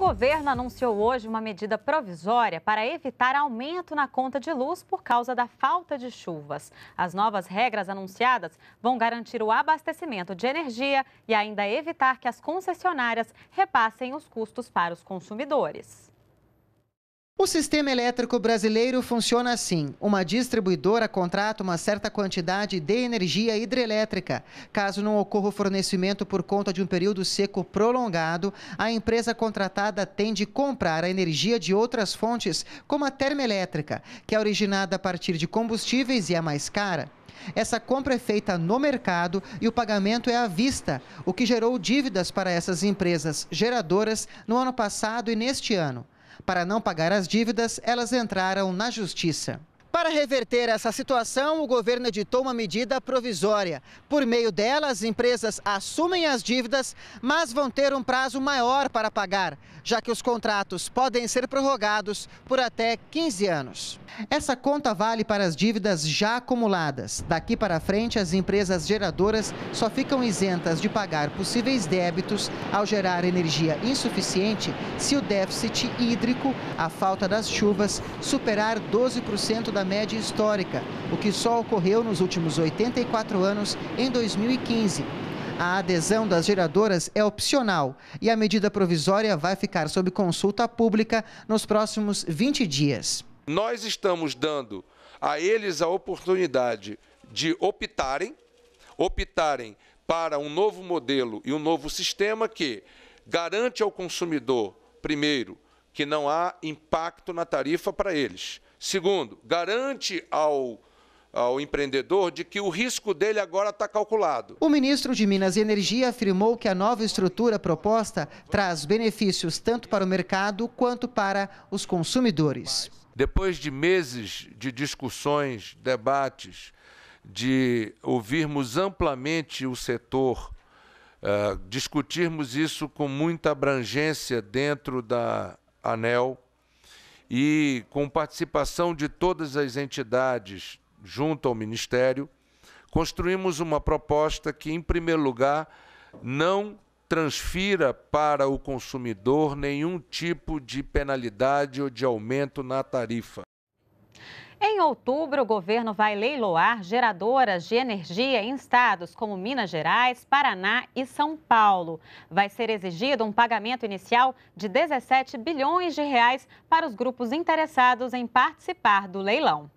governo anunciou hoje uma medida provisória para evitar aumento na conta de luz por causa da falta de chuvas. As novas regras anunciadas vão garantir o abastecimento de energia e ainda evitar que as concessionárias repassem os custos para os consumidores. O sistema elétrico brasileiro funciona assim: uma distribuidora contrata uma certa quantidade de energia hidrelétrica. Caso não ocorra o fornecimento por conta de um período seco prolongado, a empresa contratada tem de comprar a energia de outras fontes, como a termoelétrica, que é originada a partir de combustíveis e é mais cara. Essa compra é feita no mercado e o pagamento é à vista, o que gerou dívidas para essas empresas geradoras no ano passado e neste ano. Para não pagar as dívidas, elas entraram na justiça. Para reverter essa situação, o governo editou uma medida provisória. Por meio dela, as empresas assumem as dívidas, mas vão ter um prazo maior para pagar, já que os contratos podem ser prorrogados por até 15 anos. Essa conta vale para as dívidas já acumuladas. Daqui para frente, as empresas geradoras só ficam isentas de pagar possíveis débitos ao gerar energia insuficiente se o déficit hídrico, a falta das chuvas, superar 12% da média histórica, o que só ocorreu nos últimos 84 anos em 2015. A adesão das geradoras é opcional e a medida provisória vai ficar sob consulta pública nos próximos 20 dias nós estamos dando a eles a oportunidade de optarem, optarem para um novo modelo e um novo sistema que garante ao consumidor, primeiro, que não há impacto na tarifa para eles. Segundo, garante ao ao empreendedor de que o risco dele agora está calculado. O ministro de Minas e Energia afirmou que a nova estrutura proposta traz benefícios tanto para o mercado quanto para os consumidores. Depois de meses de discussões, debates, de ouvirmos amplamente o setor, uh, discutirmos isso com muita abrangência dentro da ANEL e com participação de todas as entidades junto ao Ministério, construímos uma proposta que, em primeiro lugar, não transfira para o consumidor nenhum tipo de penalidade ou de aumento na tarifa. Em outubro, o governo vai leiloar geradoras de energia em estados como Minas Gerais, Paraná e São Paulo. Vai ser exigido um pagamento inicial de 17 bilhões de reais para os grupos interessados em participar do leilão.